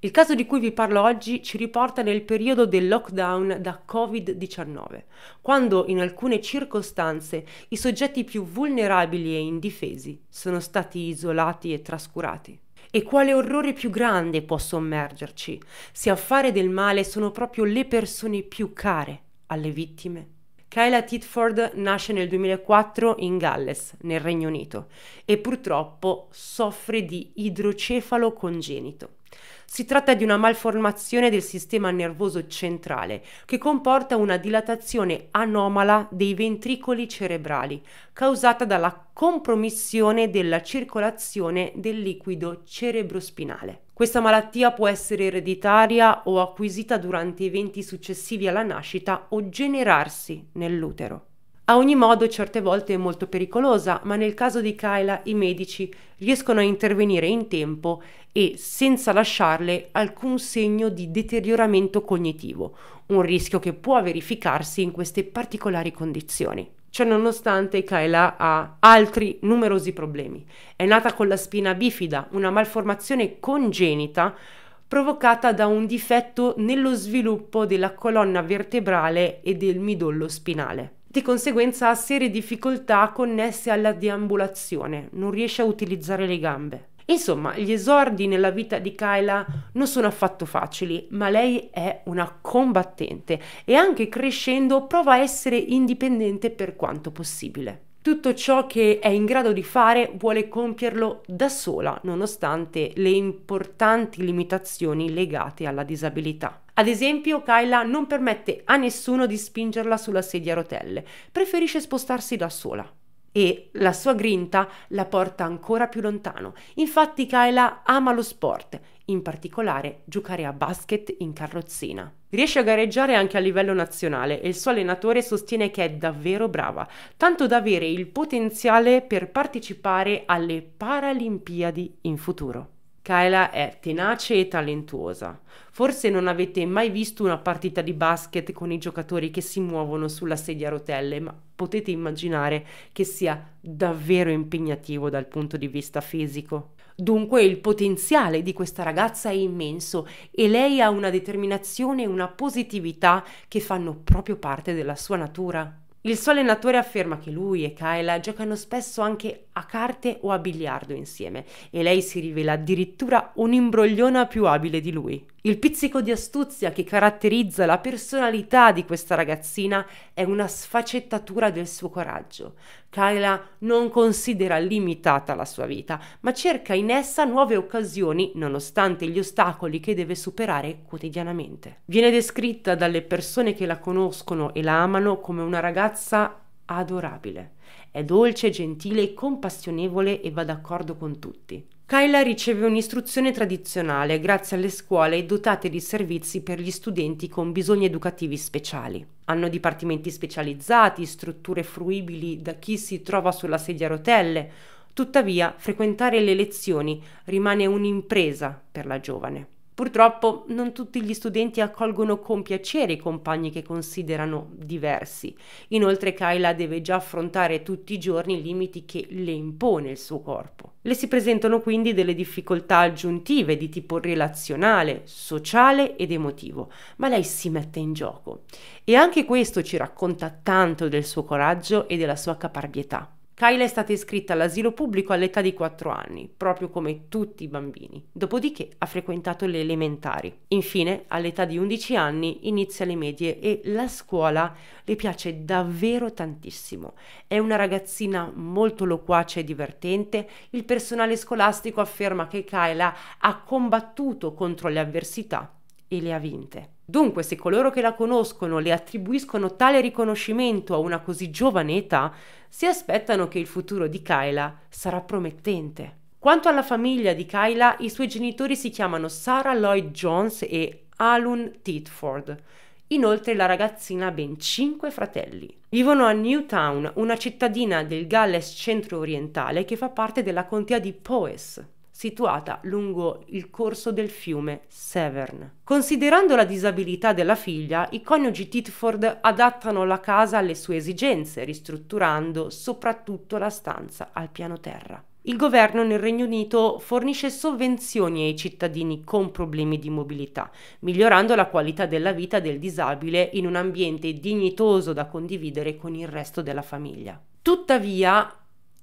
Il caso di cui vi parlo oggi ci riporta nel periodo del lockdown da Covid-19, quando in alcune circostanze i soggetti più vulnerabili e indifesi sono stati isolati e trascurati. E quale orrore più grande può sommergerci se a fare del male sono proprio le persone più care alle vittime? Kyla Titford nasce nel 2004 in Galles, nel Regno Unito, e purtroppo soffre di idrocefalo congenito si tratta di una malformazione del sistema nervoso centrale che comporta una dilatazione anomala dei ventricoli cerebrali causata dalla compromissione della circolazione del liquido cerebrospinale. Questa malattia può essere ereditaria o acquisita durante eventi successivi alla nascita o generarsi nell'utero. A ogni modo, certe volte è molto pericolosa, ma nel caso di Kyla i medici riescono a intervenire in tempo e senza lasciarle alcun segno di deterioramento cognitivo, un rischio che può verificarsi in queste particolari condizioni. Ciononostante, Kaela ha altri numerosi problemi. È nata con la spina bifida, una malformazione congenita provocata da un difetto nello sviluppo della colonna vertebrale e del midollo spinale. Di conseguenza ha serie difficoltà connesse alla deambulazione, non riesce a utilizzare le gambe. Insomma, gli esordi nella vita di Kyla non sono affatto facili, ma lei è una combattente e anche crescendo prova a essere indipendente per quanto possibile. Tutto ciò che è in grado di fare vuole compierlo da sola, nonostante le importanti limitazioni legate alla disabilità. Ad esempio, Kyla non permette a nessuno di spingerla sulla sedia a rotelle, preferisce spostarsi da sola e la sua grinta la porta ancora più lontano. Infatti Kyla ama lo sport, in particolare giocare a basket in carrozzina. Riesce a gareggiare anche a livello nazionale e il suo allenatore sostiene che è davvero brava, tanto da avere il potenziale per partecipare alle Paralimpiadi in futuro. Kayla è tenace e talentuosa. Forse non avete mai visto una partita di basket con i giocatori che si muovono sulla sedia a rotelle, ma potete immaginare che sia davvero impegnativo dal punto di vista fisico. Dunque il potenziale di questa ragazza è immenso e lei ha una determinazione e una positività che fanno proprio parte della sua natura. Il suo allenatore afferma che lui e Kyla giocano spesso anche a carte o a biliardo insieme e lei si rivela addirittura un'imbrogliona più abile di lui. Il pizzico di astuzia che caratterizza la personalità di questa ragazzina è una sfaccettatura del suo coraggio, Kyla non considera limitata la sua vita, ma cerca in essa nuove occasioni nonostante gli ostacoli che deve superare quotidianamente. Viene descritta dalle persone che la conoscono e la amano come una ragazza adorabile. È dolce, gentile, compassionevole e va d'accordo con tutti. Kyla riceve un'istruzione tradizionale grazie alle scuole dotate di servizi per gli studenti con bisogni educativi speciali. Hanno dipartimenti specializzati, strutture fruibili da chi si trova sulla sedia a rotelle. Tuttavia, frequentare le lezioni rimane un'impresa per la giovane. Purtroppo non tutti gli studenti accolgono con piacere i compagni che considerano diversi. Inoltre Kyla deve già affrontare tutti i giorni i limiti che le impone il suo corpo. Le si presentano quindi delle difficoltà aggiuntive di tipo relazionale, sociale ed emotivo, ma lei si mette in gioco. E anche questo ci racconta tanto del suo coraggio e della sua caparbietà. Kyla è stata iscritta all'asilo pubblico all'età di 4 anni, proprio come tutti i bambini, dopodiché ha frequentato le elementari. Infine, all'età di 11 anni, inizia le medie e la scuola le piace davvero tantissimo. È una ragazzina molto loquace e divertente, il personale scolastico afferma che Kyla ha combattuto contro le avversità e le ha vinte. Dunque, se coloro che la conoscono le attribuiscono tale riconoscimento a una così giovane età, si aspettano che il futuro di Kyla sarà promettente. Quanto alla famiglia di Kyla, i suoi genitori si chiamano Sarah Lloyd Jones e Alun Titford. Inoltre la ragazzina ha ben cinque fratelli. Vivono a Newtown, una cittadina del Galles centro-orientale che fa parte della contea di Powys situata lungo il corso del fiume Severn. Considerando la disabilità della figlia, i coniugi Titford adattano la casa alle sue esigenze, ristrutturando soprattutto la stanza al piano terra. Il governo nel Regno Unito fornisce sovvenzioni ai cittadini con problemi di mobilità, migliorando la qualità della vita del disabile in un ambiente dignitoso da condividere con il resto della famiglia. Tuttavia,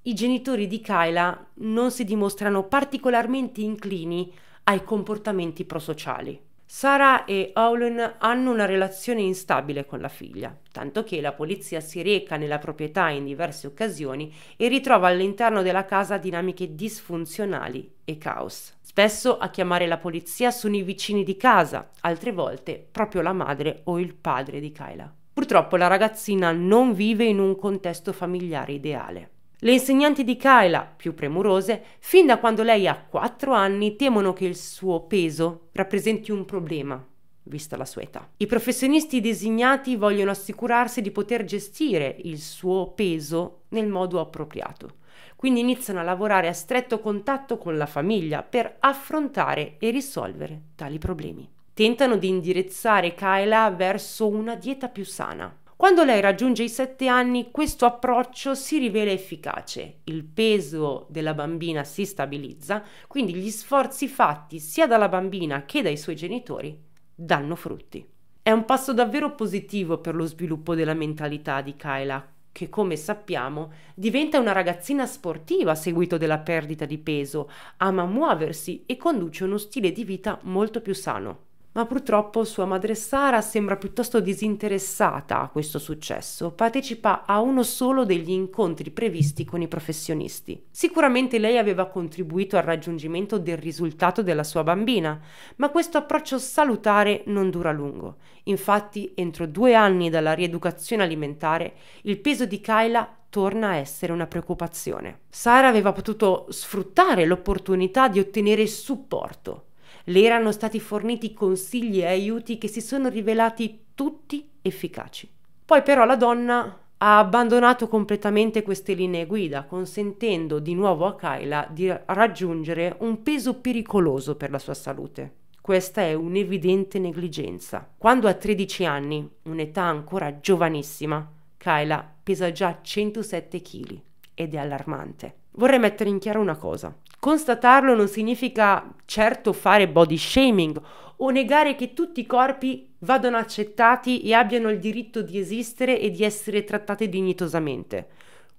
i genitori di Kyla non si dimostrano particolarmente inclini ai comportamenti prosociali. Sara e Owen hanno una relazione instabile con la figlia, tanto che la polizia si reca nella proprietà in diverse occasioni e ritrova all'interno della casa dinamiche disfunzionali e caos. Spesso a chiamare la polizia sono i vicini di casa, altre volte proprio la madre o il padre di Kyla. Purtroppo la ragazzina non vive in un contesto familiare ideale. Le insegnanti di Kyla, più premurose, fin da quando lei ha 4 anni temono che il suo peso rappresenti un problema, vista la sua età. I professionisti designati vogliono assicurarsi di poter gestire il suo peso nel modo appropriato. Quindi iniziano a lavorare a stretto contatto con la famiglia per affrontare e risolvere tali problemi. Tentano di indirizzare Kyla verso una dieta più sana, quando lei raggiunge i sette anni questo approccio si rivela efficace, il peso della bambina si stabilizza, quindi gli sforzi fatti sia dalla bambina che dai suoi genitori danno frutti. È un passo davvero positivo per lo sviluppo della mentalità di Kyla, che come sappiamo diventa una ragazzina sportiva a seguito della perdita di peso, ama muoversi e conduce uno stile di vita molto più sano ma purtroppo sua madre Sara sembra piuttosto disinteressata a questo successo, partecipa a uno solo degli incontri previsti con i professionisti. Sicuramente lei aveva contribuito al raggiungimento del risultato della sua bambina, ma questo approccio salutare non dura a lungo. Infatti, entro due anni dalla rieducazione alimentare, il peso di Kyla torna a essere una preoccupazione. Sara aveva potuto sfruttare l'opportunità di ottenere supporto le erano stati forniti consigli e aiuti che si sono rivelati tutti efficaci. Poi però la donna ha abbandonato completamente queste linee guida, consentendo di nuovo a Kyla di raggiungere un peso pericoloso per la sua salute. Questa è un'evidente negligenza. Quando ha 13 anni, un'età ancora giovanissima, Kyla pesa già 107 kg ed è allarmante. Vorrei mettere in chiaro una cosa constatarlo non significa certo fare body shaming o negare che tutti i corpi vadano accettati e abbiano il diritto di esistere e di essere trattati dignitosamente.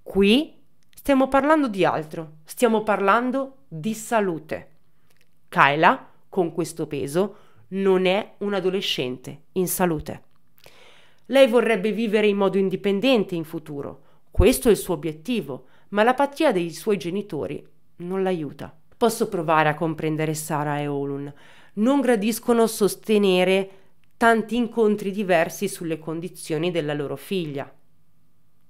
Qui stiamo parlando di altro, stiamo parlando di salute. Kyla, con questo peso, non è un adolescente in salute. Lei vorrebbe vivere in modo indipendente in futuro, questo è il suo obiettivo, ma la l'apatia dei suoi genitori non l'aiuta. Posso provare a comprendere Sara e Olun. Non gradiscono sostenere tanti incontri diversi sulle condizioni della loro figlia.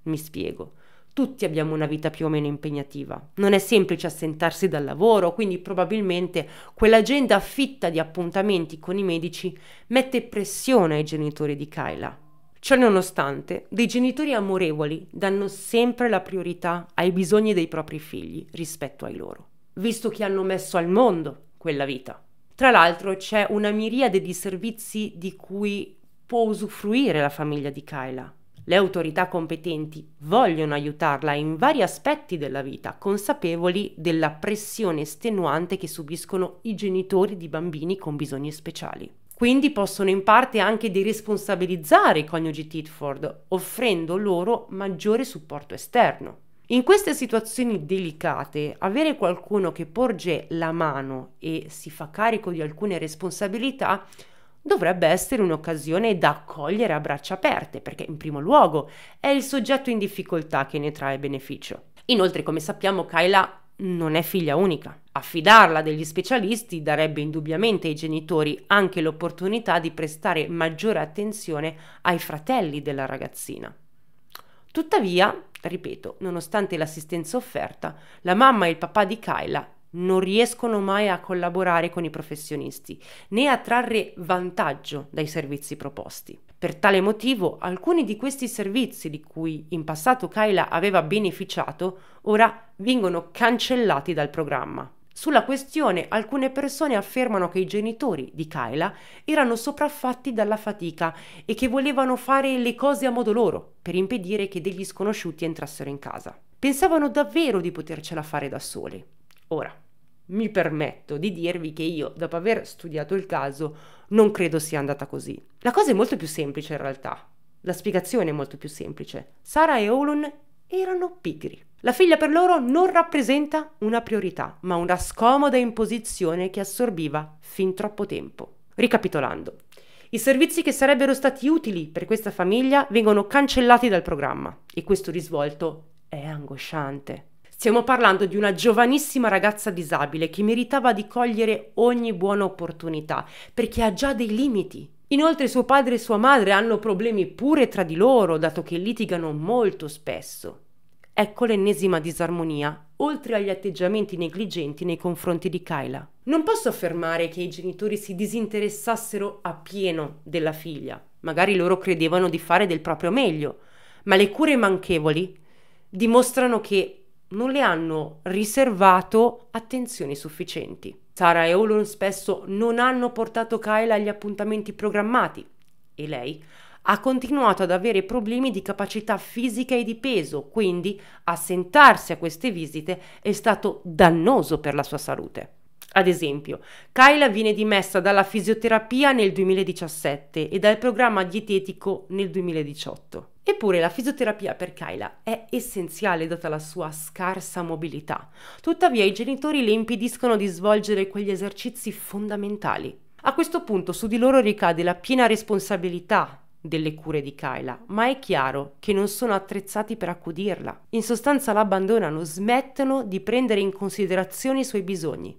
Mi spiego. Tutti abbiamo una vita più o meno impegnativa. Non è semplice assentarsi dal lavoro, quindi probabilmente quell'agenda fitta di appuntamenti con i medici mette pressione ai genitori di Kyla. Ciononostante, dei genitori amorevoli danno sempre la priorità ai bisogni dei propri figli rispetto ai loro, visto che hanno messo al mondo quella vita. Tra l'altro c'è una miriade di servizi di cui può usufruire la famiglia di Kyla. Le autorità competenti vogliono aiutarla in vari aspetti della vita, consapevoli della pressione estenuante che subiscono i genitori di bambini con bisogni speciali. Quindi possono in parte anche deresponsabilizzare i coniugi Titford, offrendo loro maggiore supporto esterno. In queste situazioni delicate, avere qualcuno che porge la mano e si fa carico di alcune responsabilità dovrebbe essere un'occasione da accogliere a braccia aperte, perché in primo luogo è il soggetto in difficoltà che ne trae beneficio. Inoltre, come sappiamo, Kyla non è figlia unica. Affidarla degli specialisti darebbe indubbiamente ai genitori anche l'opportunità di prestare maggiore attenzione ai fratelli della ragazzina. Tuttavia, ripeto, nonostante l'assistenza offerta, la mamma e il papà di Kyla non riescono mai a collaborare con i professionisti né a trarre vantaggio dai servizi proposti. Per tale motivo alcuni di questi servizi di cui in passato Kyla aveva beneficiato ora vengono cancellati dal programma. Sulla questione alcune persone affermano che i genitori di Kyla erano sopraffatti dalla fatica e che volevano fare le cose a modo loro per impedire che degli sconosciuti entrassero in casa. Pensavano davvero di potercela fare da soli. Ora, mi permetto di dirvi che io, dopo aver studiato il caso, non credo sia andata così. La cosa è molto più semplice in realtà. La spiegazione è molto più semplice. Sara e Olun erano pigri. La figlia per loro non rappresenta una priorità, ma una scomoda imposizione che assorbiva fin troppo tempo. Ricapitolando, i servizi che sarebbero stati utili per questa famiglia vengono cancellati dal programma e questo risvolto è angosciante. Stiamo parlando di una giovanissima ragazza disabile che meritava di cogliere ogni buona opportunità perché ha già dei limiti. Inoltre suo padre e sua madre hanno problemi pure tra di loro, dato che litigano molto spesso. Ecco l'ennesima disarmonia, oltre agli atteggiamenti negligenti nei confronti di Kyla. Non posso affermare che i genitori si disinteressassero appieno della figlia, magari loro credevano di fare del proprio meglio, ma le cure manchevoli dimostrano che non le hanno riservato attenzioni sufficienti. Sara e Olon spesso non hanno portato Kyle agli appuntamenti programmati e lei ha continuato ad avere problemi di capacità fisica e di peso, quindi assentarsi a queste visite è stato dannoso per la sua salute. Ad esempio, Kyla viene dimessa dalla fisioterapia nel 2017 e dal programma dietetico nel 2018. Eppure la fisioterapia per Kyla è essenziale data la sua scarsa mobilità. Tuttavia i genitori le impediscono di svolgere quegli esercizi fondamentali. A questo punto su di loro ricade la piena responsabilità delle cure di Kyla, ma è chiaro che non sono attrezzati per accudirla. In sostanza l'abbandonano, smettono di prendere in considerazione i suoi bisogni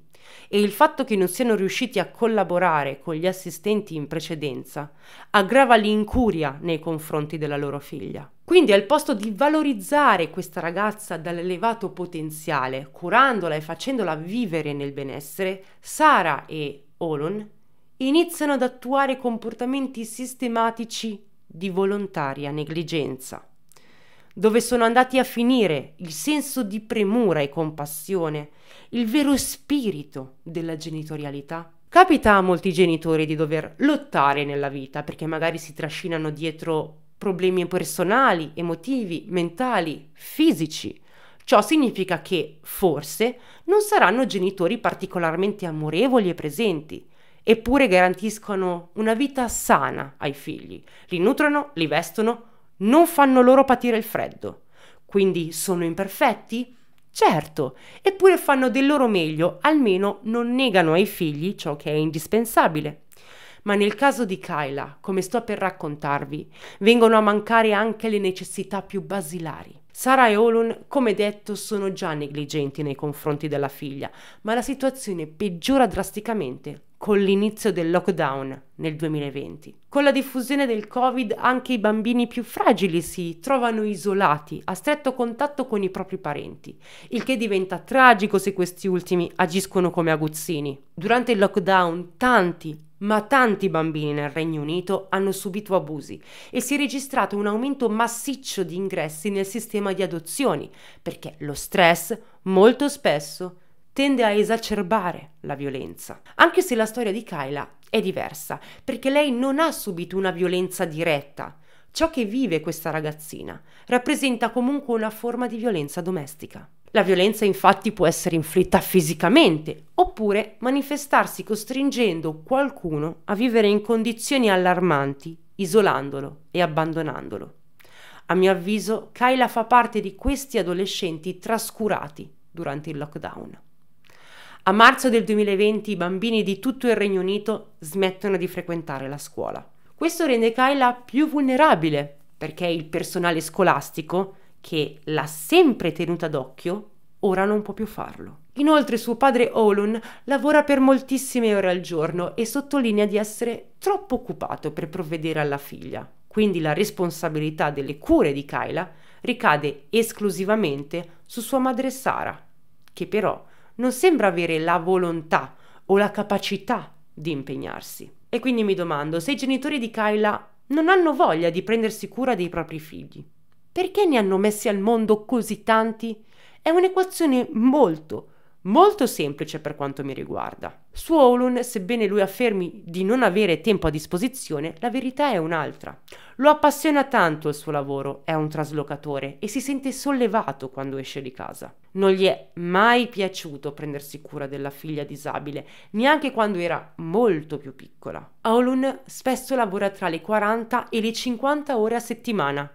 e il fatto che non siano riusciti a collaborare con gli assistenti in precedenza aggrava l'incuria nei confronti della loro figlia. Quindi al posto di valorizzare questa ragazza dall'elevato potenziale, curandola e facendola vivere nel benessere, Sara e Olon iniziano ad attuare comportamenti sistematici di volontaria negligenza, dove sono andati a finire il senso di premura e compassione il vero spirito della genitorialità. Capita a molti genitori di dover lottare nella vita perché magari si trascinano dietro problemi personali, emotivi, mentali, fisici. Ciò significa che, forse, non saranno genitori particolarmente amorevoli e presenti, eppure garantiscono una vita sana ai figli, li nutrono, li vestono, non fanno loro patire il freddo. Quindi sono imperfetti? Certo, eppure fanno del loro meglio, almeno non negano ai figli ciò che è indispensabile. Ma nel caso di Kyla, come sto per raccontarvi, vengono a mancare anche le necessità più basilari. Sara e Olun, come detto, sono già negligenti nei confronti della figlia, ma la situazione peggiora drasticamente con l'inizio del lockdown nel 2020. Con la diffusione del Covid anche i bambini più fragili si trovano isolati, a stretto contatto con i propri parenti, il che diventa tragico se questi ultimi agiscono come aguzzini. Durante il lockdown tanti, ma tanti bambini nel Regno Unito hanno subito abusi e si è registrato un aumento massiccio di ingressi nel sistema di adozioni, perché lo stress molto spesso tende a esacerbare la violenza. Anche se la storia di Kyla è diversa, perché lei non ha subito una violenza diretta. Ciò che vive questa ragazzina rappresenta comunque una forma di violenza domestica. La violenza infatti può essere inflitta fisicamente oppure manifestarsi costringendo qualcuno a vivere in condizioni allarmanti, isolandolo e abbandonandolo. A mio avviso, Kyla fa parte di questi adolescenti trascurati durante il lockdown. A marzo del 2020 i bambini di tutto il Regno Unito smettono di frequentare la scuola. Questo rende Kyla più vulnerabile perché il personale scolastico, che l'ha sempre tenuta d'occhio, ora non può più farlo. Inoltre suo padre Olun lavora per moltissime ore al giorno e sottolinea di essere troppo occupato per provvedere alla figlia. Quindi la responsabilità delle cure di Kyla ricade esclusivamente su sua madre Sara, che però non sembra avere la volontà o la capacità di impegnarsi. E quindi mi domando, se i genitori di Kyla non hanno voglia di prendersi cura dei propri figli, perché ne hanno messi al mondo così tanti? È un'equazione molto, Molto semplice per quanto mi riguarda. Su Oulun, sebbene lui affermi di non avere tempo a disposizione, la verità è un'altra. Lo appassiona tanto il suo lavoro, è un traslocatore e si sente sollevato quando esce di casa. Non gli è mai piaciuto prendersi cura della figlia disabile, neanche quando era molto più piccola. Oulun spesso lavora tra le 40 e le 50 ore a settimana,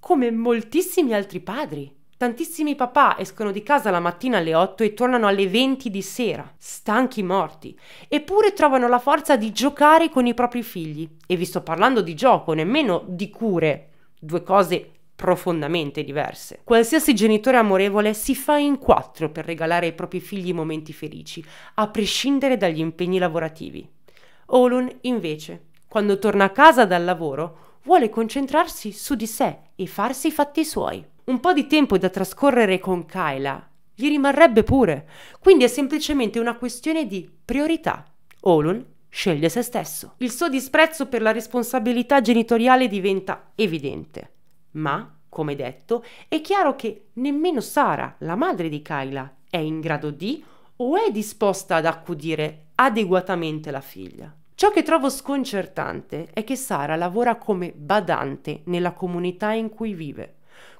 come moltissimi altri padri. Tantissimi papà escono di casa la mattina alle 8 e tornano alle 20 di sera, stanchi morti, eppure trovano la forza di giocare con i propri figli. E vi sto parlando di gioco, nemmeno di cure, due cose profondamente diverse. Qualsiasi genitore amorevole si fa in quattro per regalare ai propri figli momenti felici, a prescindere dagli impegni lavorativi. Olun, invece, quando torna a casa dal lavoro, vuole concentrarsi su di sé e farsi i fatti suoi un po' di tempo da trascorrere con Kyla gli rimarrebbe pure, quindi è semplicemente una questione di priorità. Olun sceglie se stesso. Il suo disprezzo per la responsabilità genitoriale diventa evidente, ma, come detto, è chiaro che nemmeno Sara, la madre di Kyla, è in grado di o è disposta ad accudire adeguatamente la figlia. Ciò che trovo sconcertante è che Sara lavora come badante nella comunità in cui vive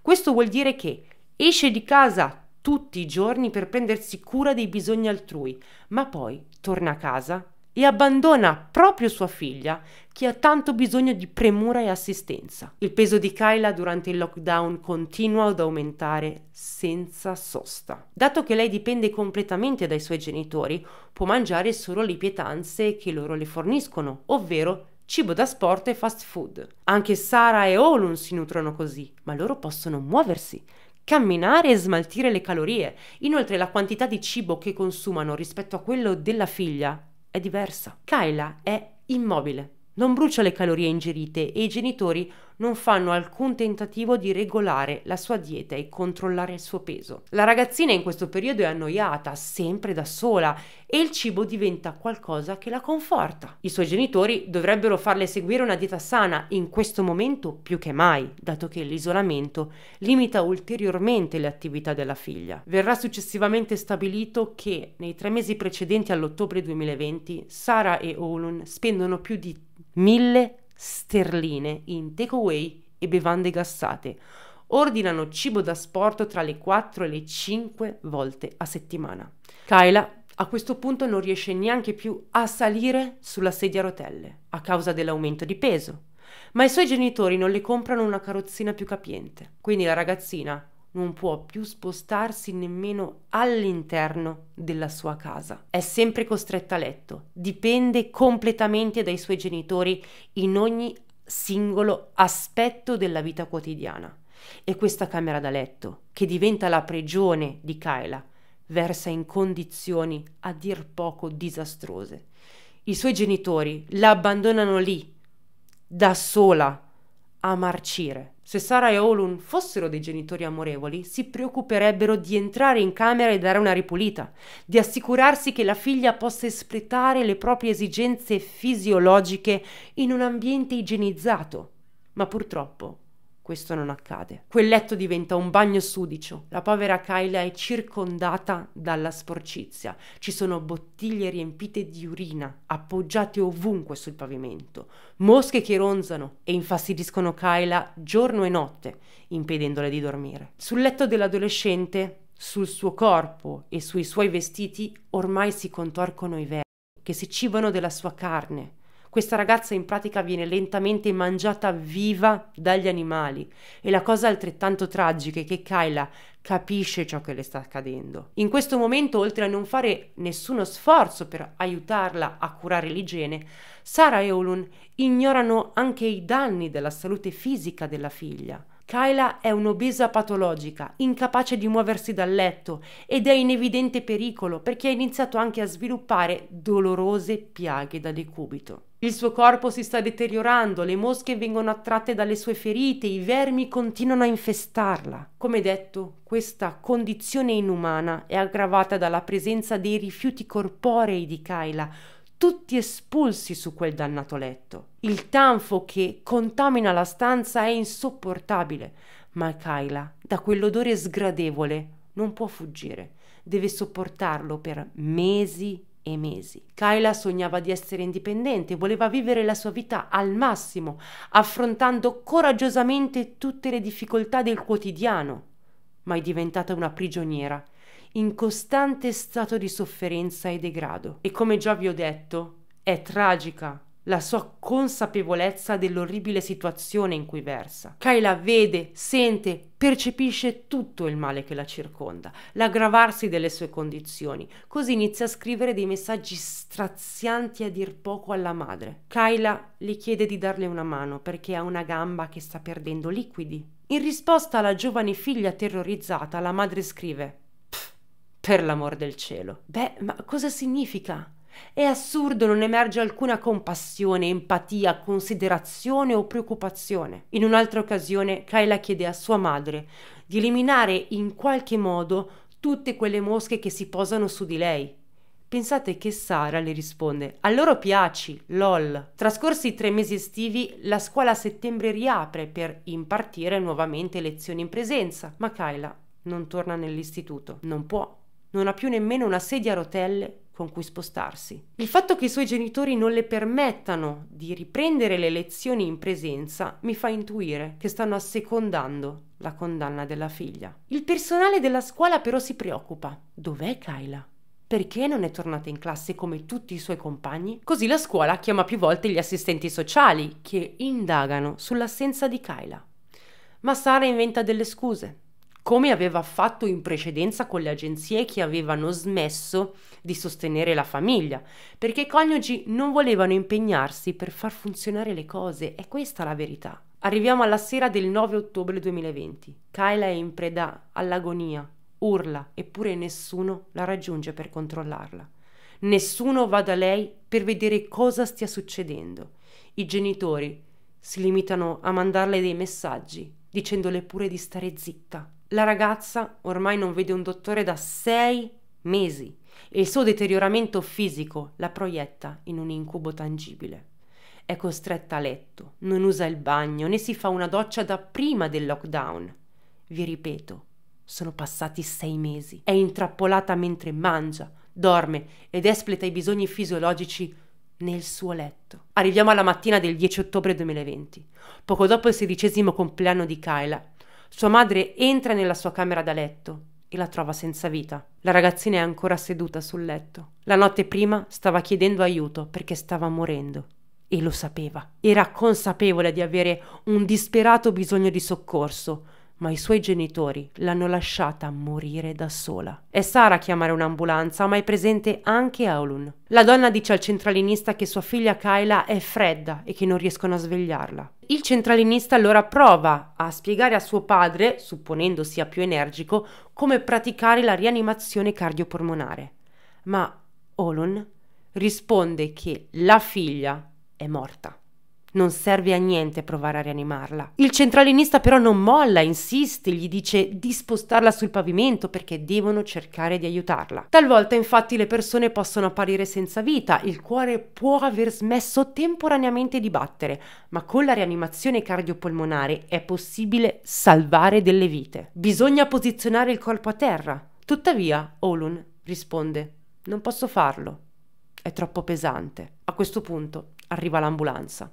questo vuol dire che esce di casa tutti i giorni per prendersi cura dei bisogni altrui, ma poi torna a casa e abbandona proprio sua figlia che ha tanto bisogno di premura e assistenza. Il peso di Kyla durante il lockdown continua ad aumentare senza sosta. Dato che lei dipende completamente dai suoi genitori, può mangiare solo le pietanze che loro le forniscono, ovvero cibo da sport e fast food. Anche Sara e Olun si nutrono così, ma loro possono muoversi, camminare e smaltire le calorie. Inoltre la quantità di cibo che consumano rispetto a quello della figlia è diversa. Kyla è immobile, non brucia le calorie ingerite e i genitori non fanno alcun tentativo di regolare la sua dieta e controllare il suo peso. La ragazzina in questo periodo è annoiata, sempre da sola, e il cibo diventa qualcosa che la conforta. I suoi genitori dovrebbero farle seguire una dieta sana in questo momento più che mai, dato che l'isolamento limita ulteriormente le attività della figlia. Verrà successivamente stabilito che nei tre mesi precedenti all'ottobre 2020 Sara e Olun spendono più di 1000 sterline in takeaway e bevande gassate. Ordinano cibo da sport tra le 4 e le 5 volte a settimana. Kyla a questo punto non riesce neanche più a salire sulla sedia a rotelle a causa dell'aumento di peso, ma i suoi genitori non le comprano una carrozzina più capiente. Quindi la ragazzina non può più spostarsi nemmeno all'interno della sua casa. È sempre costretta a letto, dipende completamente dai suoi genitori in ogni singolo aspetto della vita quotidiana. E questa camera da letto, che diventa la prigione di Kyla, versa in condizioni a dir poco disastrose. I suoi genitori la abbandonano lì, da sola, a marcire. Se Sara e Olun fossero dei genitori amorevoli, si preoccuperebbero di entrare in camera e dare una ripulita, di assicurarsi che la figlia possa espletare le proprie esigenze fisiologiche in un ambiente igienizzato. Ma purtroppo questo non accade. Quel letto diventa un bagno sudicio. La povera Kyla è circondata dalla sporcizia. Ci sono bottiglie riempite di urina appoggiate ovunque sul pavimento, mosche che ronzano e infastidiscono Kyla giorno e notte, impedendole di dormire. Sul letto dell'adolescente, sul suo corpo e sui suoi vestiti ormai si contorcono i vermi che si cibano della sua carne questa ragazza in pratica viene lentamente mangiata viva dagli animali e la cosa altrettanto tragica è che Kyla capisce ciò che le sta accadendo. In questo momento, oltre a non fare nessuno sforzo per aiutarla a curare l'igiene, Sara e Olun ignorano anche i danni della salute fisica della figlia. Kyla è un'obesa patologica, incapace di muoversi dal letto ed è in evidente pericolo perché ha iniziato anche a sviluppare dolorose piaghe da decubito. Il suo corpo si sta deteriorando, le mosche vengono attratte dalle sue ferite, i vermi continuano a infestarla. Come detto, questa condizione inumana è aggravata dalla presenza dei rifiuti corporei di Kyla, tutti espulsi su quel dannato letto. Il tanfo che contamina la stanza è insopportabile, ma Kyla, da quell'odore sgradevole, non può fuggire, deve sopportarlo per mesi e mesi. Kyla sognava di essere indipendente, voleva vivere la sua vita al massimo, affrontando coraggiosamente tutte le difficoltà del quotidiano, ma è diventata una prigioniera in costante stato di sofferenza e degrado. E come già vi ho detto, è tragica la sua consapevolezza dell'orribile situazione in cui versa. Kyla vede, sente, percepisce tutto il male che la circonda, l'aggravarsi delle sue condizioni, così inizia a scrivere dei messaggi strazianti a dir poco alla madre. Kyla le chiede di darle una mano perché ha una gamba che sta perdendo liquidi. In risposta alla giovane figlia terrorizzata, la madre scrive per l'amor del cielo. Beh, ma cosa significa? È assurdo, non emerge alcuna compassione, empatia, considerazione o preoccupazione. In un'altra occasione, Kyla chiede a sua madre di eliminare in qualche modo tutte quelle mosche che si posano su di lei. Pensate che Sara le risponde: A loro piaci, lol. Trascorsi i tre mesi estivi, la scuola a settembre riapre per impartire nuovamente lezioni in presenza, ma Kyla non torna nell'istituto. Non può, non ha più nemmeno una sedia a rotelle con cui spostarsi. Il fatto che i suoi genitori non le permettano di riprendere le lezioni in presenza mi fa intuire che stanno assecondando la condanna della figlia. Il personale della scuola però si preoccupa. Dov'è Kyla? Perché non è tornata in classe come tutti i suoi compagni? Così la scuola chiama più volte gli assistenti sociali che indagano sull'assenza di Kyla. Ma Sara inventa delle scuse come aveva fatto in precedenza con le agenzie che avevano smesso di sostenere la famiglia, perché i coniugi non volevano impegnarsi per far funzionare le cose, è questa la verità. Arriviamo alla sera del 9 ottobre 2020. Kyla è in preda all'agonia, urla, eppure nessuno la raggiunge per controllarla. Nessuno va da lei per vedere cosa stia succedendo. I genitori si limitano a mandarle dei messaggi dicendole pure di stare zitta la ragazza ormai non vede un dottore da sei mesi e il suo deterioramento fisico la proietta in un incubo tangibile. È costretta a letto, non usa il bagno né si fa una doccia da prima del lockdown. Vi ripeto, sono passati sei mesi. È intrappolata mentre mangia, dorme ed espleta i bisogni fisiologici nel suo letto. Arriviamo alla mattina del 10 ottobre 2020. Poco dopo il sedicesimo compleanno di Kyla, sua madre entra nella sua camera da letto e la trova senza vita. La ragazzina è ancora seduta sul letto. La notte prima stava chiedendo aiuto perché stava morendo e lo sapeva. Era consapevole di avere un disperato bisogno di soccorso, ma i suoi genitori l'hanno lasciata morire da sola. È Sara a chiamare un'ambulanza, ma è presente anche Aulun. La donna dice al centralinista che sua figlia Kyla è fredda e che non riescono a svegliarla. Il centralinista allora prova a spiegare a suo padre, supponendo sia più energico, come praticare la rianimazione cardiopolmonare. Ma Aulun risponde che la figlia è morta. Non serve a niente provare a rianimarla. Il centralinista però non molla, insiste, gli dice di spostarla sul pavimento perché devono cercare di aiutarla. Talvolta infatti le persone possono apparire senza vita, il cuore può aver smesso temporaneamente di battere, ma con la rianimazione cardiopolmonare è possibile salvare delle vite. Bisogna posizionare il corpo a terra. Tuttavia, Olun risponde, non posso farlo, è troppo pesante. A questo punto arriva l'ambulanza.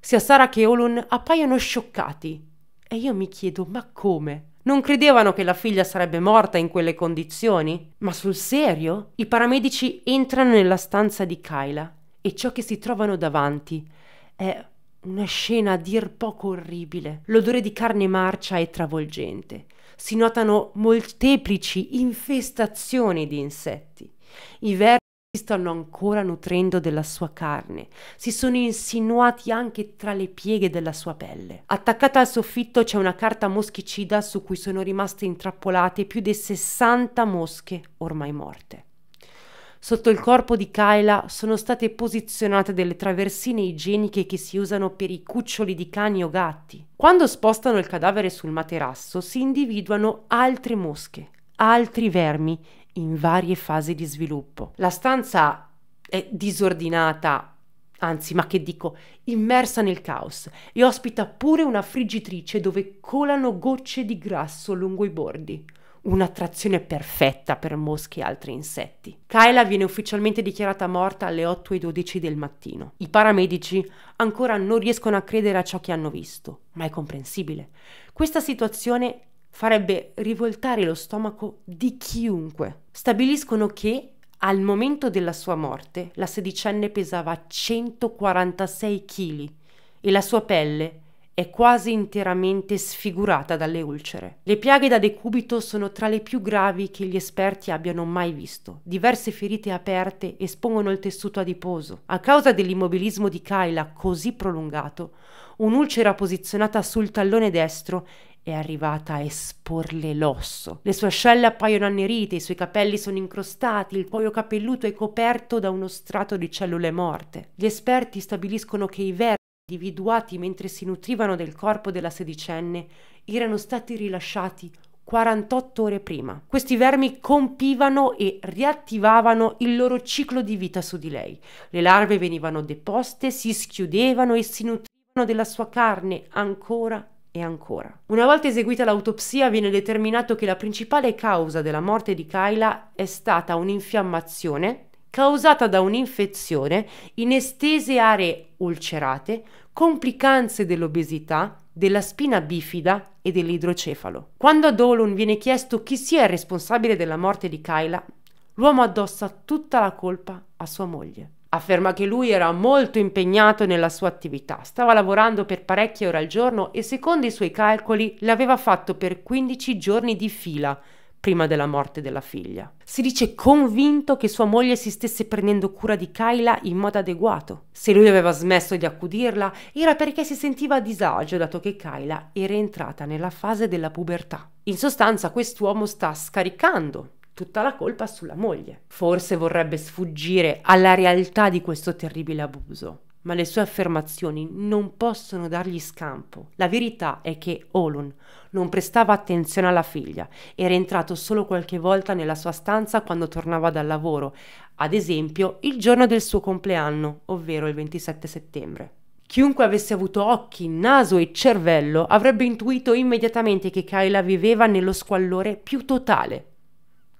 Sia Sara che Olun appaiono scioccati e io mi chiedo ma come? Non credevano che la figlia sarebbe morta in quelle condizioni? Ma sul serio? I paramedici entrano nella stanza di Kyla e ciò che si trovano davanti è una scena a dir poco orribile. L'odore di carne marcia è travolgente. Si notano molteplici infestazioni di insetti. I vermi stanno ancora nutrendo della sua carne, si sono insinuati anche tra le pieghe della sua pelle. Attaccata al soffitto c'è una carta moschicida su cui sono rimaste intrappolate più di 60 mosche ormai morte. Sotto il corpo di Kyla sono state posizionate delle traversine igieniche che si usano per i cuccioli di cani o gatti. Quando spostano il cadavere sul materasso si individuano altre mosche, altri vermi in varie fasi di sviluppo. La stanza è disordinata, anzi, ma che dico, immersa nel caos e ospita pure una friggitrice dove colano gocce di grasso lungo i bordi un'attrazione perfetta per mosche e altri insetti. Kyla viene ufficialmente dichiarata morta alle 8 e 12 del mattino. I paramedici ancora non riescono a credere a ciò che hanno visto, ma è comprensibile. Questa situazione farebbe rivoltare lo stomaco di chiunque. Stabiliscono che al momento della sua morte la sedicenne pesava 146 kg e la sua pelle è quasi interamente sfigurata dalle ulcere. Le piaghe da decubito sono tra le più gravi che gli esperti abbiano mai visto. Diverse ferite aperte espongono il tessuto adiposo. A causa dell'immobilismo di Kyla così prolungato, un'ulcera posizionata sul tallone destro è arrivata a esporle l'osso. Le sue ascelle appaiono annerite, i suoi capelli sono incrostati, il cuoio capelluto è coperto da uno strato di cellule morte. Gli esperti stabiliscono che i vermi individuati mentre si nutrivano del corpo della sedicenne erano stati rilasciati 48 ore prima. Questi vermi compivano e riattivavano il loro ciclo di vita su di lei. Le larve venivano deposte, si schiudevano e si nutrivano della sua carne ancora e ancora. Una volta eseguita l'autopsia viene determinato che la principale causa della morte di Kyla è stata un'infiammazione causata da un'infezione in estese aree ulcerate, complicanze dell'obesità, della spina bifida e dell'idrocefalo. Quando a Dolon viene chiesto chi sia il responsabile della morte di Kyla, l'uomo addossa tutta la colpa a sua moglie. Afferma che lui era molto impegnato nella sua attività, stava lavorando per parecchie ore al giorno e secondo i suoi calcoli l'aveva fatto per 15 giorni di fila prima della morte della figlia. Si dice convinto che sua moglie si stesse prendendo cura di Kyla in modo adeguato. Se lui aveva smesso di accudirla era perché si sentiva a disagio dato che Kyla era entrata nella fase della pubertà. In sostanza quest'uomo sta scaricando tutta la colpa sulla moglie. Forse vorrebbe sfuggire alla realtà di questo terribile abuso, ma le sue affermazioni non possono dargli scampo. La verità è che Olun non prestava attenzione alla figlia, era entrato solo qualche volta nella sua stanza quando tornava dal lavoro, ad esempio il giorno del suo compleanno, ovvero il 27 settembre. Chiunque avesse avuto occhi, naso e cervello avrebbe intuito immediatamente che Kyla viveva nello squallore più totale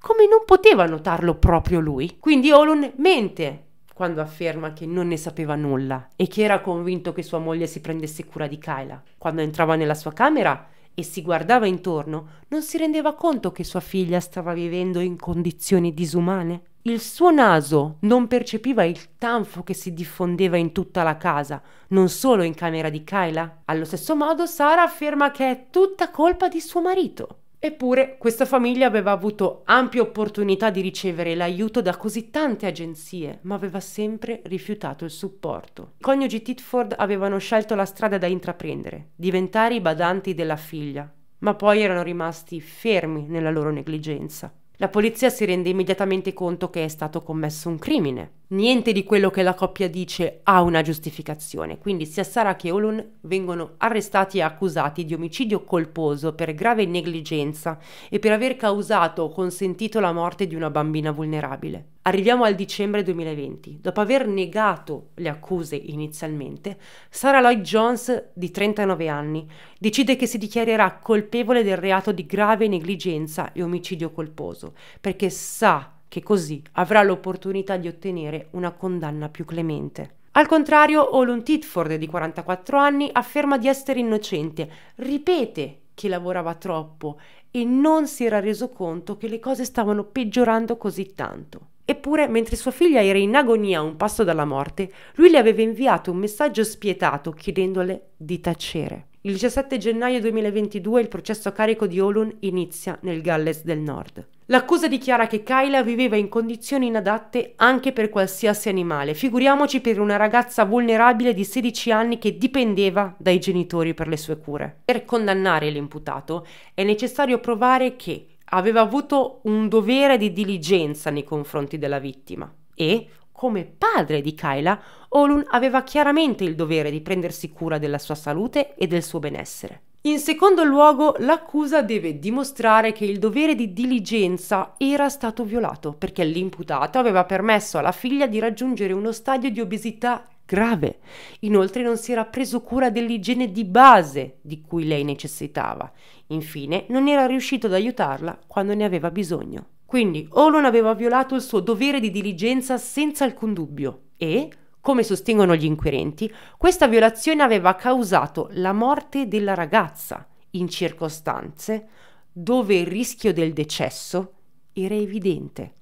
come non poteva notarlo proprio lui. Quindi Olun mente quando afferma che non ne sapeva nulla e che era convinto che sua moglie si prendesse cura di Kyla. Quando entrava nella sua camera e si guardava intorno, non si rendeva conto che sua figlia stava vivendo in condizioni disumane. Il suo naso non percepiva il tanfo che si diffondeva in tutta la casa, non solo in camera di Kyla. Allo stesso modo Sara afferma che è tutta colpa di suo marito. Eppure questa famiglia aveva avuto ampie opportunità di ricevere l'aiuto da così tante agenzie, ma aveva sempre rifiutato il supporto. I coniugi Titford avevano scelto la strada da intraprendere, diventare i badanti della figlia, ma poi erano rimasti fermi nella loro negligenza. La polizia si rende immediatamente conto che è stato commesso un crimine. Niente di quello che la coppia dice ha una giustificazione, quindi sia Sara che Olun vengono arrestati e accusati di omicidio colposo per grave negligenza e per aver causato o consentito la morte di una bambina vulnerabile. Arriviamo al dicembre 2020. Dopo aver negato le accuse inizialmente, Sarah Lloyd Jones, di 39 anni, decide che si dichiarerà colpevole del reato di grave negligenza e omicidio colposo, perché sa che così avrà l'opportunità di ottenere una condanna più clemente. Al contrario, Olun Titford, di 44 anni, afferma di essere innocente, ripete che lavorava troppo e non si era reso conto che le cose stavano peggiorando così tanto. Eppure, mentre sua figlia era in agonia a un passo dalla morte, lui le aveva inviato un messaggio spietato chiedendole di tacere. Il 17 gennaio 2022 il processo a carico di Olun inizia nel Galles del Nord. L'accusa dichiara che Kyla viveva in condizioni inadatte anche per qualsiasi animale, figuriamoci per una ragazza vulnerabile di 16 anni che dipendeva dai genitori per le sue cure. Per condannare l'imputato è necessario provare che aveva avuto un dovere di diligenza nei confronti della vittima e, come padre di Kyla, Olun aveva chiaramente il dovere di prendersi cura della sua salute e del suo benessere. In secondo luogo, l'accusa deve dimostrare che il dovere di diligenza era stato violato perché l'imputato aveva permesso alla figlia di raggiungere uno stadio di obesità grave. Inoltre non si era preso cura dell'igiene di base di cui lei necessitava. Infine non era riuscito ad aiutarla quando ne aveva bisogno. Quindi Olon aveva violato il suo dovere di diligenza senza alcun dubbio e, come sostengono gli inquirenti, questa violazione aveva causato la morte della ragazza in circostanze dove il rischio del decesso era evidente.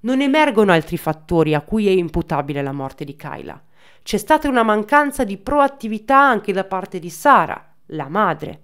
Non emergono altri fattori a cui è imputabile la morte di Kyla c'è stata una mancanza di proattività anche da parte di Sara, la madre,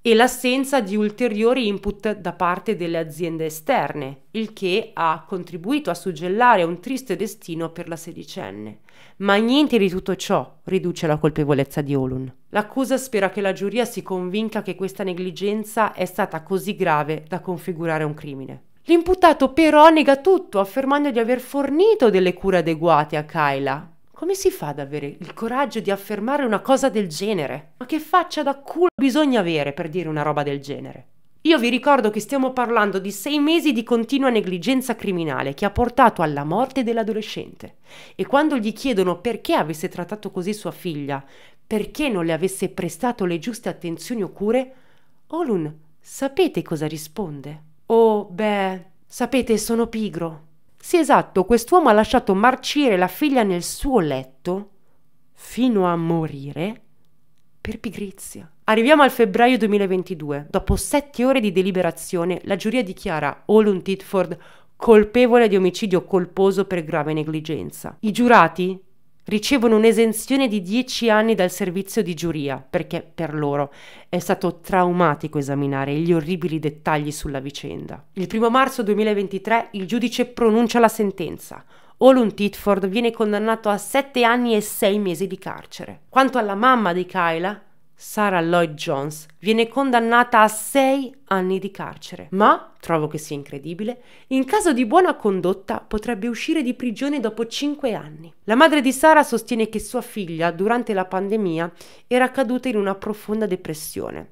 e l'assenza di ulteriori input da parte delle aziende esterne, il che ha contribuito a suggellare un triste destino per la sedicenne. Ma niente di tutto ciò riduce la colpevolezza di Olun. L'accusa spera che la giuria si convinca che questa negligenza è stata così grave da configurare un crimine. L'imputato però nega tutto, affermando di aver fornito delle cure adeguate a Kyla, come si fa ad avere il coraggio di affermare una cosa del genere? Ma che faccia da culo bisogna avere per dire una roba del genere? Io vi ricordo che stiamo parlando di sei mesi di continua negligenza criminale che ha portato alla morte dell'adolescente. E quando gli chiedono perché avesse trattato così sua figlia, perché non le avesse prestato le giuste attenzioni o cure, Olun, sapete cosa risponde? Oh, beh, sapete, sono pigro. Sì, esatto, quest'uomo ha lasciato marcire la figlia nel suo letto fino a morire per pigrizia. Arriviamo al febbraio 2022. Dopo sette ore di deliberazione, la giuria dichiara Olun Titford colpevole di omicidio colposo per grave negligenza. I giurati ricevono un'esenzione di 10 anni dal servizio di giuria, perché per loro è stato traumatico esaminare gli orribili dettagli sulla vicenda. Il 1 marzo 2023 il giudice pronuncia la sentenza. Olun Titford viene condannato a 7 anni e 6 mesi di carcere. Quanto alla mamma di Kyla, Sarah Lloyd Jones viene condannata a sei anni di carcere, ma, trovo che sia incredibile, in caso di buona condotta potrebbe uscire di prigione dopo cinque anni. La madre di Sarah sostiene che sua figlia, durante la pandemia, era caduta in una profonda depressione.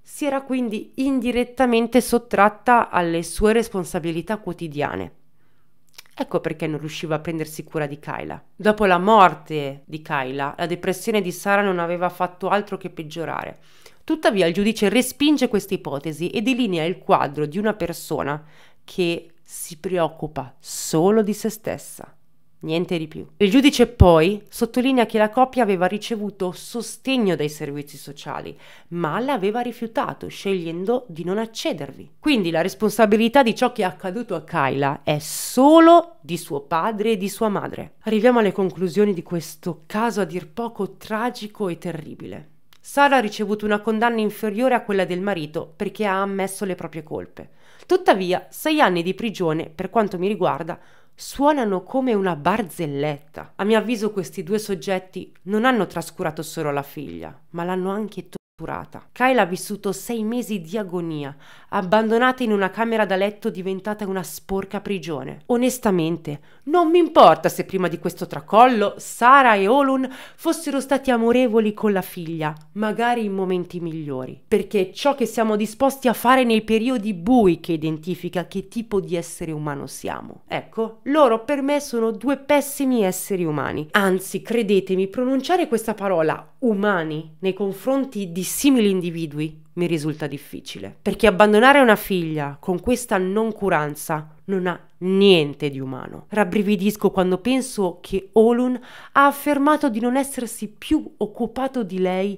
Si era quindi indirettamente sottratta alle sue responsabilità quotidiane. Ecco perché non riusciva a prendersi cura di Kyla. Dopo la morte di Kyla, la depressione di Sara non aveva fatto altro che peggiorare. Tuttavia il giudice respinge questa ipotesi e delinea il quadro di una persona che si preoccupa solo di se stessa niente di più. Il giudice poi sottolinea che la coppia aveva ricevuto sostegno dai servizi sociali, ma l'aveva rifiutato, scegliendo di non accedervi. Quindi la responsabilità di ciò che è accaduto a Kyla è solo di suo padre e di sua madre. Arriviamo alle conclusioni di questo caso a dir poco tragico e terribile. Sara ha ricevuto una condanna inferiore a quella del marito perché ha ammesso le proprie colpe. Tuttavia, sei anni di prigione, per quanto mi riguarda, suonano come una barzelletta. A mio avviso questi due soggetti non hanno trascurato solo la figlia, ma l'hanno anche toccata catturata. Kyle ha vissuto sei mesi di agonia, abbandonata in una camera da letto diventata una sporca prigione. Onestamente, non mi importa se prima di questo tracollo Sara e Olun fossero stati amorevoli con la figlia, magari in momenti migliori, perché è ciò che siamo disposti a fare nei periodi bui che identifica che tipo di essere umano siamo. Ecco, loro per me sono due pessimi esseri umani. Anzi, credetemi, pronunciare questa parola umani nei confronti di di simili individui mi risulta difficile, perché abbandonare una figlia con questa noncuranza non ha niente di umano. Rabbrividisco quando penso che Olun ha affermato di non essersi più occupato di lei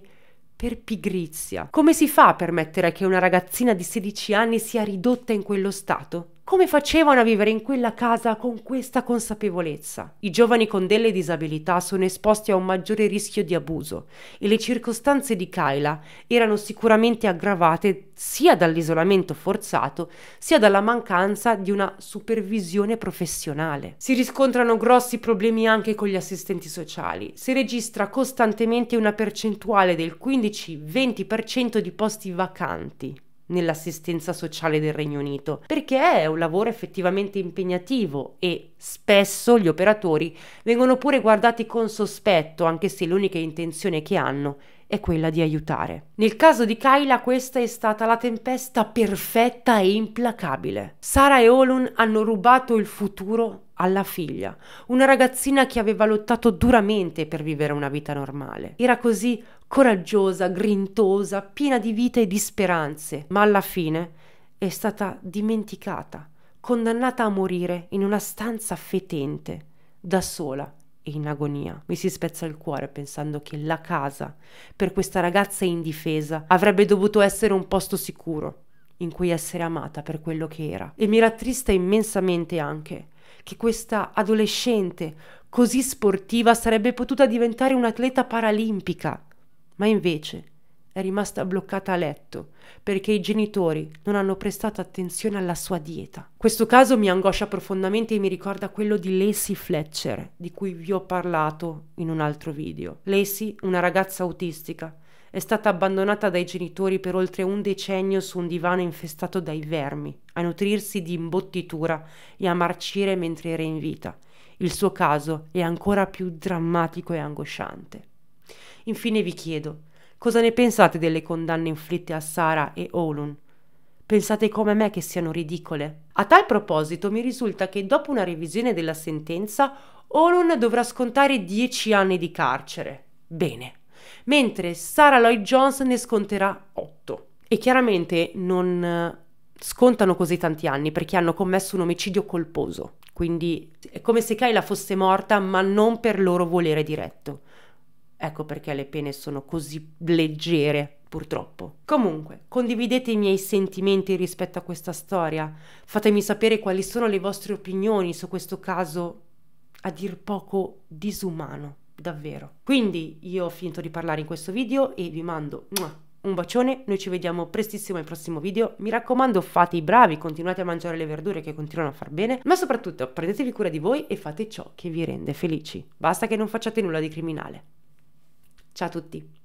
per pigrizia. Come si fa a permettere che una ragazzina di 16 anni sia ridotta in quello stato? Come facevano a vivere in quella casa con questa consapevolezza? I giovani con delle disabilità sono esposti a un maggiore rischio di abuso e le circostanze di Kyla erano sicuramente aggravate sia dall'isolamento forzato sia dalla mancanza di una supervisione professionale. Si riscontrano grossi problemi anche con gli assistenti sociali. Si registra costantemente una percentuale del 15-20% di posti vacanti nell'assistenza sociale del Regno Unito, perché è un lavoro effettivamente impegnativo e spesso gli operatori vengono pure guardati con sospetto, anche se l'unica intenzione che hanno è quella di aiutare. Nel caso di Kyla questa è stata la tempesta perfetta e implacabile. Sara e Olun hanno rubato il futuro alla figlia, una ragazzina che aveva lottato duramente per vivere una vita normale. Era così coraggiosa, grintosa, piena di vita e di speranze, ma alla fine è stata dimenticata, condannata a morire in una stanza fetente, da sola e in agonia. Mi si spezza il cuore pensando che la casa per questa ragazza indifesa avrebbe dovuto essere un posto sicuro in cui essere amata per quello che era. E mi rattrista immensamente anche che questa adolescente così sportiva sarebbe potuta diventare un'atleta paralimpica, ma invece è rimasta bloccata a letto perché i genitori non hanno prestato attenzione alla sua dieta. Questo caso mi angoscia profondamente e mi ricorda quello di Lacey Fletcher, di cui vi ho parlato in un altro video. Lacey, una ragazza autistica, è stata abbandonata dai genitori per oltre un decennio su un divano infestato dai vermi, a nutrirsi di imbottitura e a marcire mentre era in vita. Il suo caso è ancora più drammatico e angosciante. Infine vi chiedo, cosa ne pensate delle condanne inflitte a Sara e Olun? Pensate come me che siano ridicole? A tal proposito mi risulta che dopo una revisione della sentenza, Olun dovrà scontare 10 anni di carcere. Bene, mentre Sara Lloyd Jones ne sconterà 8. E chiaramente non eh, scontano così tanti anni perché hanno commesso un omicidio colposo, quindi è come se Kyla fosse morta ma non per loro volere diretto. Ecco perché le pene sono così leggere, purtroppo. Comunque, condividete i miei sentimenti rispetto a questa storia, fatemi sapere quali sono le vostre opinioni su questo caso a dir poco disumano davvero. Quindi io ho finito di parlare in questo video e vi mando un bacione, noi ci vediamo prestissimo al prossimo video, mi raccomando fate i bravi, continuate a mangiare le verdure che continuano a far bene, ma soprattutto prendetevi cura di voi e fate ciò che vi rende felici, basta che non facciate nulla di criminale. Ciao a tutti!